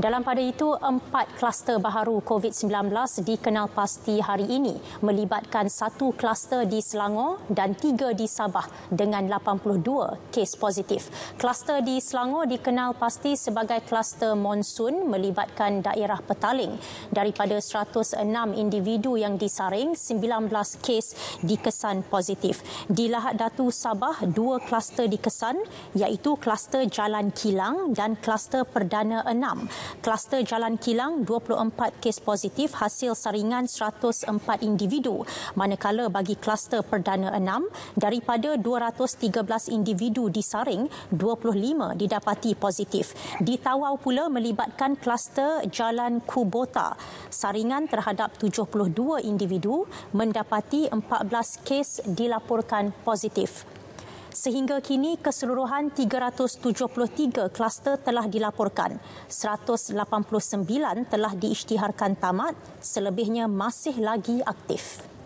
Dalam pada itu, empat kluster baharu COVID-19 dikenal pasti hari ini melibatkan satu kluster di Selangor dan tiga di Sabah dengan 82 kes positif. Kluster di Selangor dikenal pasti sebagai kluster monsun melibatkan daerah petaling. Daripada 106 individu yang disaring, 19 kes dikesan positif. Di Lahat Datu Sabah, dua kluster dikesan iaitu kluster Jalan Kilang dan kluster Perdana Kluster Jalan Kilang 24 kes positif hasil saringan 104 individu manakala bagi kluster Perdana 6 daripada 213 individu disaring 25 didapati positif di Tawau pula melibatkan kluster Jalan Kubota saringan terhadap 72 individu mendapati 14 kes dilaporkan positif Sehingga kini keseluruhan 373 kluster telah dilaporkan. 189 telah diisytiharkan tamat, selebihnya masih lagi aktif.